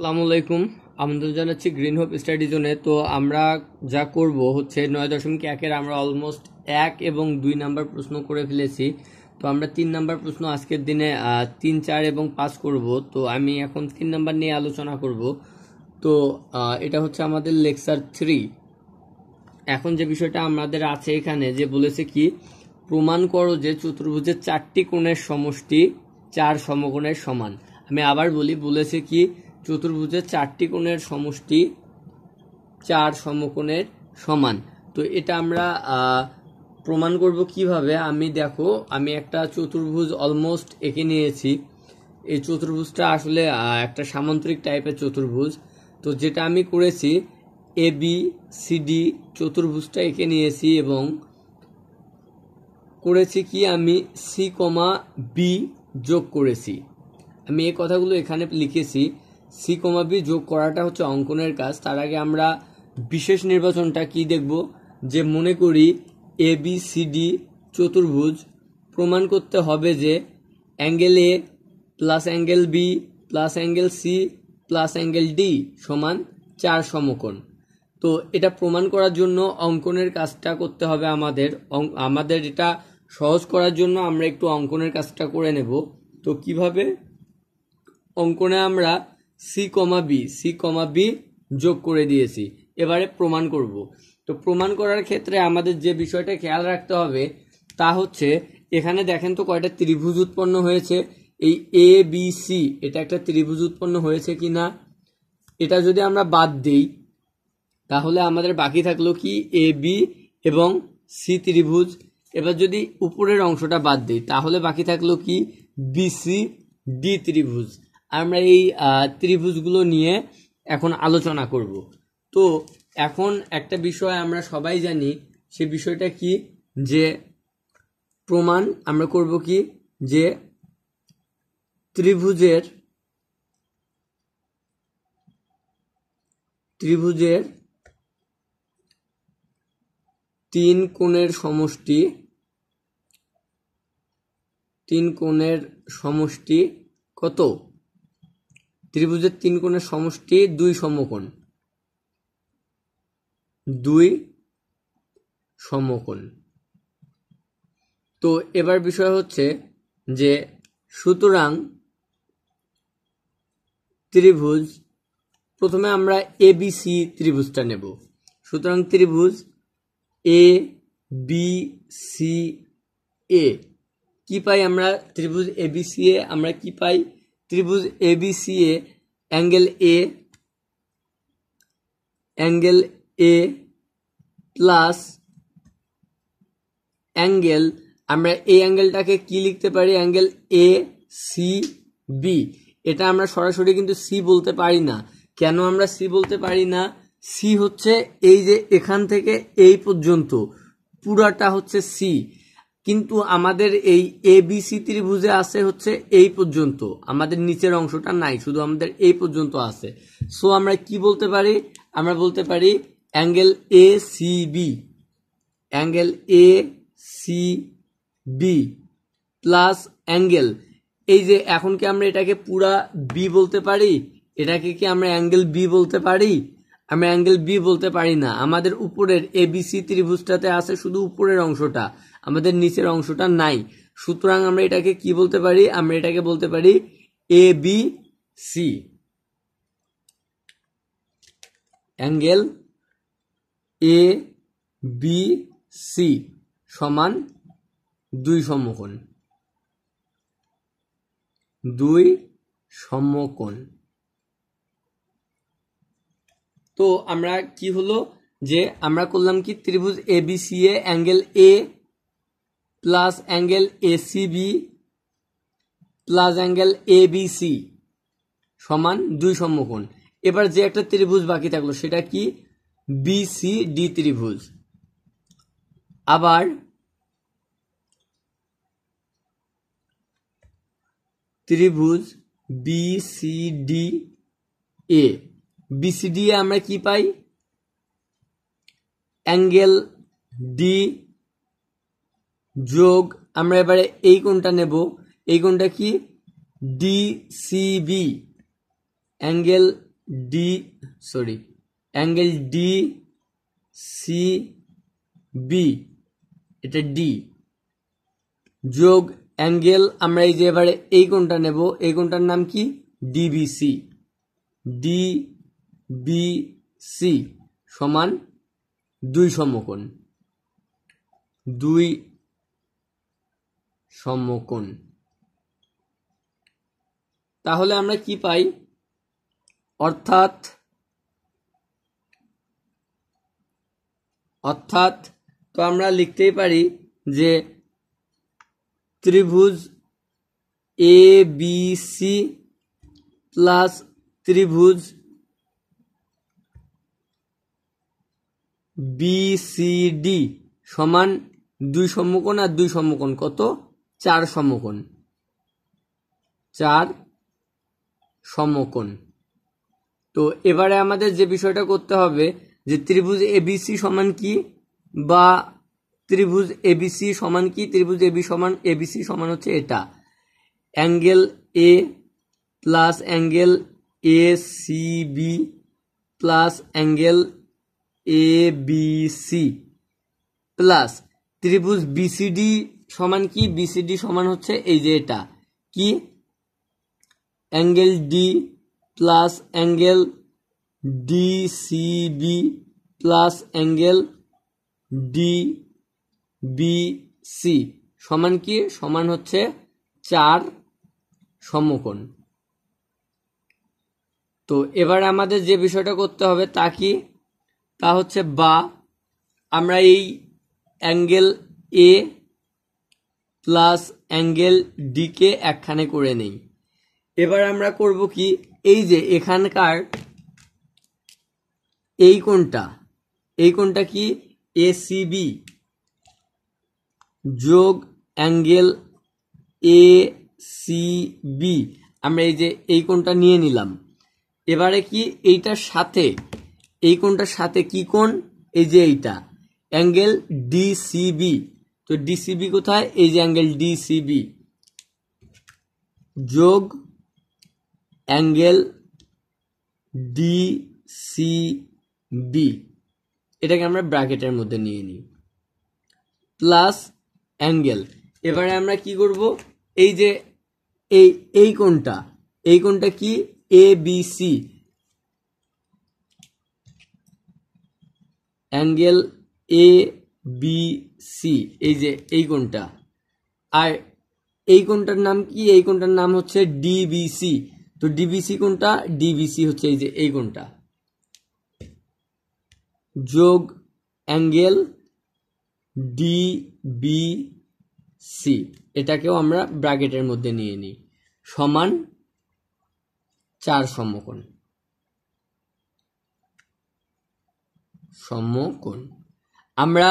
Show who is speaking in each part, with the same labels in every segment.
Speaker 1: আসসালামু আলাইকুম আমন্ত্রণ জানাচ্ছি গ্রিন হোপ স্টাডি জোনে তো আমরা যা করব হচ্ছে নয় দশমিক একের আমরা অলমোস্ট এক এবং দুই নাম্বার প্রশ্ন করে ফেলেছি তো আমরা তিন নাম্বার প্রশ্ন আজকের দিনে তিন চার এবং পাঁচ করব তো আমি এখন তিন নাম্বার নিয়ে আলোচনা করব তো এটা হচ্ছে আমাদের লেকচার থ্রি এখন যে বিষয়টা আমাদের আছে এখানে যে বলেছে কি প্রমাণ করো যে চতুর্ভুজের চারটি কোণের সমষ্টি চার সমকোণের সমান আমি আবার বলি বলেছে কি চতুর্ভুজের চারটি কোণের সমষ্টি চার সমকোণের সমান তো এটা আমরা প্রমাণ করব কিভাবে আমি দেখো আমি একটা চতুর্ভুজ অলমোস্ট এঁকে নিয়েছি এই চতুর্ভুজটা আসলে একটা সামান্তরিক টাইপের চতুর্ভুজ তো যেটা আমি করেছি এ বি সি চতুর্ভুজটা এঁকে নিয়েছি এবং করেছি কি আমি সি কমা বি যোগ করেছি আমি এই কথাগুলো এখানে লিখেছি সি কমা বি যোগ করাটা হচ্ছে অঙ্কনের কাজ তার আগে আমরা বিশেষ নির্বাচনটা কি দেখব যে মনে করি এ বি সি ডি চতুর্ভুজ প্রমাণ করতে হবে যে angle A plus angle B plus angle C plus angle D সমান চার সমকোণ তো এটা প্রমাণ করার জন্য অঙ্কনের কাজটা করতে হবে আমাদের আমাদের এটা সহজ করার জন্য আমরা একটু অঙ্কনের কাজটা করে নেব তো কিভাবে অঙ্কনে আমরা C comma B C comma B যোগ করে দিয়েছি এবারে প্রমাণ করব তো প্রমাণ করার ক্ষেত্রে আমাদের যে বিষয়টা খেয়াল রাখতে হবে তা হচ্ছে এখানে দেখেন তো কয়টা ত্রিভুজ উৎপন্ন হয়েছে এই এ বি সি এটা একটা ত্রিভুজ উৎপন্ন হয়েছে কি না এটা যদি আমরা বাদ দিই তাহলে আমাদের বাকি থাকলো কি এ বি এবং সি ত্রিভুজ এবার যদি উপরের অংশটা বাদ দিই তাহলে বাকি থাকলো কি বিসি ডি ত্রিভুজ আমরা এই ত্রিভুজগুলো নিয়ে এখন আলোচনা করব তো এখন একটা বিষয় আমরা সবাই জানি সে বিষয়টা কি যে প্রমাণ আমরা করব কি যে ত্রিভুজের ত্রিভুজের তিন কোণের সমষ্টি তিন কোণের সমষ্টি কত ত্রিভুজের তিন কোণের সমষ্টি দুই সমকোণ দুই সমকোণ তো এবার বিষয় হচ্ছে যে সুতরাং ত্রিভুজ প্রথমে আমরা এ বি সি ত্রিভুজটা নেব সুতরাং ত্রিভুজ এ বি সি এ কী পাই আমরা ত্রিভুজ এ বি সি এ আমরা কী পাই ত্রিভুজ এবিসি এ angle A angle A plus angle আমরা এই অ্যাঙ্গেলটাকে কি লিখতে পারি অ্যাঙ্গেল এ সি বি এটা আমরা সরাসরি কিন্তু সি বলতে পারি না কেন আমরা সি বলতে পারি না সি হচ্ছে এই যে এখান থেকে এই পর্যন্ত পুরাটা হচ্ছে সি কিন্তু আমাদের এই এ বি সি ত্রিভুজে আছে হচ্ছে এই পর্যন্ত আমাদের নিচের অংশটা নাই শুধু আমাদের এই পর্যন্ত আছে সো আমরা কি বলতে পারি আমরা বলতে পারি angle A C B angle A C B plus angle এই যে এখন কি আমরা এটাকে পুরা বি বলতে পারি এটাকে কি আমরা অ্যাঙ্গেল বি বলতে পারি আমরা অ্যাঙ্গেল বি বলতে পারি না আমাদের উপরের এবিসি ত্রিভুজটাতে আছে শুধু উপরের অংশটা আমাদের নিচের অংশটা নাই সুতরাং আমরা এটাকে কি বলতে পারি আমরা এটাকে বলতে পারি A B C angle A B C সমান দুই সমকোণ দুই সমকোণ তো আমরা কি হলো যে আমরা করলাম কি ত্রিভুজ এ বি সি এ angle A plus angle A C B plus angle A B C সমান দুই সমকোণ এবার যে একটা ত্রিভুজ বাকি থাকলো সেটা কি বি সি ডি ত্রিভুজ আবার ত্রিভুজ B C D A B C D A আমরা কি পাই অ্যাঙ্গেল ডি যোগ আমরা এবারে এই কোণটা নেব এই কোণটা কি D B angle D sorry angle D C B এটা ডি যোগ অ্যাঙ্গেল আমরা এই যে এবারে এই কোণটা নেব এই কোণটার নাম কি ডিবিসি সি সমান দুই সমকোণ দুই সম্মকোণ তাহলে আমরা কি পাই অর্থাৎ অর্থাৎ তো আমরা লিখতেই পারি যে ত্রিভুজ এ বি সি প্লাস ত্রিভুজ বিসিডি সমান দুই সমকোণ আর দুই সমকোণ কত চার সমকোণ চার সমকোণ তো এবারে আমাদের যে বিষয়টা করতে হবে যে ত্রিভুজ এবিসি সমান কি বা ত্রিভুজ এবিসি সমান কি ত্রিভুজ এবি সমান এবিসি সমান হচ্ছে এটা angle A plus angle A C B plus angle A B C plus ত্রিভুজ বিসিডি সমান কি বিসিডি সমান হচ্ছে এই যে এটা কি angle D plus angle DCB plus angle D BC সমান কি সমান হচ্ছে চার সমকোণ তো এবার আমাদের যে বিষয়টা করতে হবে তা কি তা হচ্ছে বা আমরা এই অ্যাঙ্গেল এ প্লাস অ্যাঙ্গেল ডিকে একখানে করে নেই এবার আমরা করব কি এই যে এখানকার এই কোনটা এই কোনটা কি এসিবি যোগ অ্যাঙ্গেল এ সি আমরা এই যে এই কোনটা নিয়ে নিলাম এবারে কি এইটার সাথে এই কোনটার সাথে কি কোন এই যে এইটা অ্যাঙ্গেল ডিসিবি তো ডিসিবি কোথায় এই যে অ্যাঙ্গেল ডিসিবি যোগ অ্যাঙ্গেল ডিসিবি এটাকে আমরা ব্র্যাকেটের মধ্যে নিয়ে নিই প্লাস অ্যাঙ্গেল এবারে আমরা কি করব এই যে এই এই কোনটা এই কোনটা কি A B C angle A B C এই যে এই কোনটা আর এই কোনটার নাম কি এই কোনটার নাম হচ্ছে ডিবিসি তো ডিবিসি কোনটা ডিবিসি হচ্ছে এই যে এই কোনটা যোগ অ্যাঙ্গেল ডিবিসি এটাকেও আমরা ব্র্যাকেটের মধ্যে নিয়ে নিই সমান চার সমকোণ সমকোণ আমরা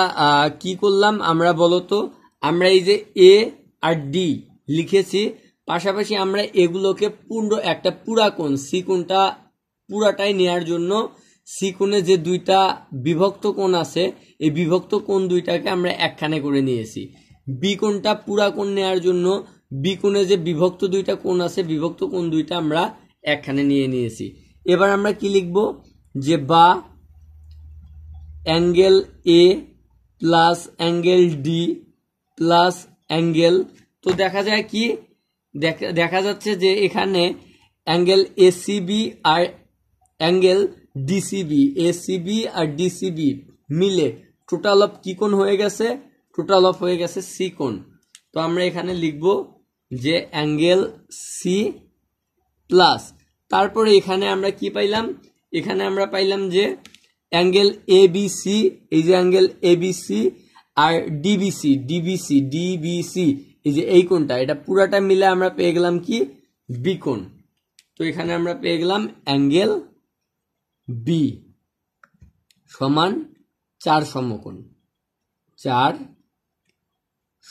Speaker 1: কি করলাম আমরা বলতো আমরা এই যে এ আর ডি লিখেছি পাশাপাশি আমরা এগুলোকে পূর্ণ একটা পুরাকোণ সিকোণটা পুরাটাই নেওয়ার জন্য সিকোণে যে দুইটা বিভক্ত কোণ আছে এই বিভক্ত কোণ দুইটাকে আমরা একখানে করে নিয়েছি বিকোণটা পুরাকোণ নেওয়ার জন্য বিকোণে যে বিভক্ত দুইটা কোণ আছে বিভক্ত কোণ দুইটা আমরা একখানে নিয়ে নিয়েছি এবার আমরা কি লিখব যে বা angle A plus angle D plus angle তো দেখা যায় কি দেখা যাচ্ছে যে এখানে অ্যাঙ্গেল এসিবি আর অ্যাঙ্গেল ডিসিবি এসিবি আর ডিসিবি মিলে টোটাল অফ কী কোণ হয়ে গেছে টোটাল অফ হয়ে গেছে সি কোণ তো আমরা এখানে লিখব যে অ্যাঙ্গেল সি প্লাস তারপরে এখানে আমরা কি পাইলাম এখানে আমরা পাইলাম যে অ্যাঙ্গেল এ বিসি এই যে অ্যাঙ্গেল এ বিসি আর ডিবিসি ডিবিসি ডিবিসি এই যে এই কোণটা এটা পুরাটা মিলে আমরা পেয়ে গেলাম কি বিকোন তো এখানে আমরা পেয়ে গেলাম অ্যাঙ্গেল বি সমান চার সমকোণ চার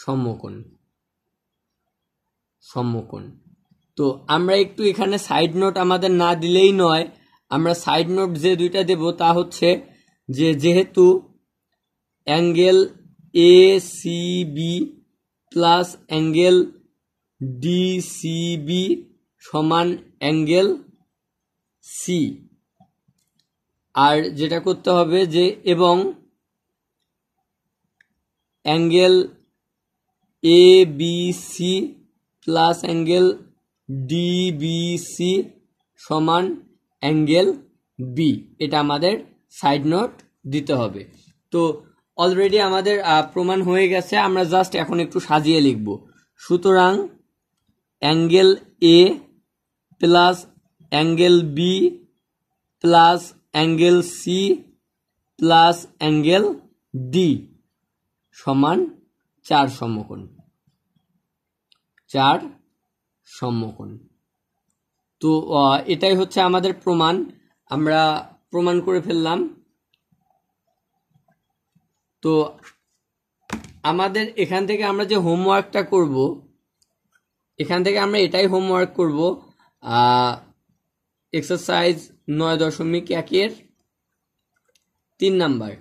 Speaker 1: সমকোণ সমকোণ তো আমরা একটু এখানে সাইড নোট আমাদের না দিলেই নয় আমরা সাইড নোট যে দুইটা দেব তা হচ্ছে যে যেহেতু angle A C B plus angle D সমান অ্যাঙ্গেল সি আর যেটা করতে হবে যে এবং angle A B C plus angle D B C সমান অ্যাঙ্গেল বি এটা আমাদের সাইড নোট দিতে হবে তো অলরেডি আমাদের প্রমাণ হয়ে গেছে আমরা জাস্ট এখন একটু সাজিয়ে লিখব সুতরাং angle A plus angle B plus angle C plus angle D সমান চার সমকোণ চার সমকোণ তো এটাই হচ্ছে আমাদের প্রমাণ আমরা প্রমাণ করে ফেললাম তো আমাদের এখান থেকে আমরা যে হোমওয়ার্কটা করব এখান থেকে আমরা এটাই হোমওয়ার্ক করব এক্সারসাইজ নয় দশমিক একের তিন নাম্বার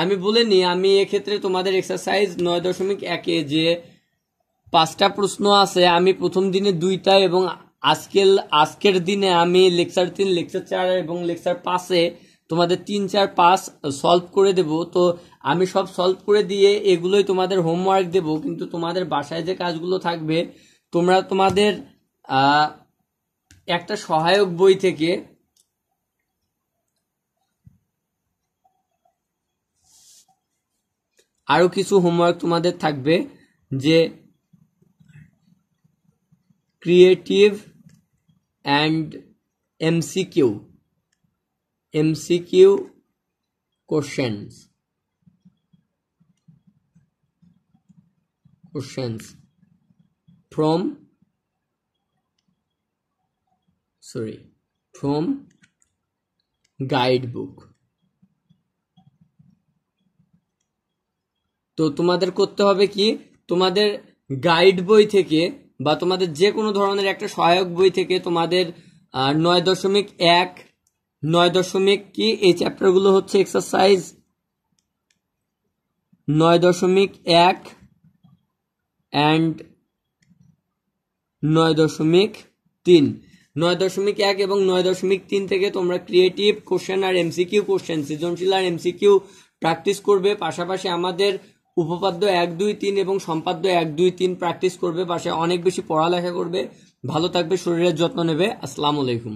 Speaker 1: আমি বলে নিই আমি এক্ষেত্রে তোমাদের এক্সারসাইজ নয় দশমিক একে যে পাঁচটা প্রশ্ন আছে আমি প্রথম দিনে দুইটা এবং আজকের আজকের দিনে আমি লেকচার তিন লেকচার চার এবং লেকচার পাঁচে তোমাদের তিন চার পাঁচ সলভ করে দেব তো আমি সব সলভ করে দিয়ে এগুলোই তোমাদের হোমওয়ার্ক দেব কিন্তু তোমাদের বাসায় যে কাজগুলো থাকবে তোমরা তোমাদের একটা সহায়ক বই থেকে আরও কিছু হোমওয়ার্ক তোমাদের থাকবে যে creative and MCQ MCQ questions questions from sorry from guide book তো তোমাদের করতে হবে কি তোমাদের গাইড বই থেকে বা তোমাদের যে কোনো ধরনের একটা সহায়ক বই থেকে তোমাদের নয় দশমিক এক নয় দশমিক কি এই চ্যাপ্টারগুলো হচ্ছে এক্সারসাইজ নয় দশমিক এক অ্যান্ড নয় দশমিক তিন নয় দশমিক এক এবং নয় দশমিক তিন থেকে তোমরা ক্রিয়েটিভ কোশ্চেন আর এমসিকিউ কোশ্চেন সৃজনশীল আর এমসিকিউ প্র্যাকটিস করবে পাশাপাশি আমাদের উপপাদ্য এক দুই তিন এবং সম্পাদ্য এক দুই তিন প্র্যাকটিস করবে বাসায় অনেক বেশি পড়ালেখা করবে ভালো থাকবে শরীরের যত্ন নেবে আসসালামু আলাইকুম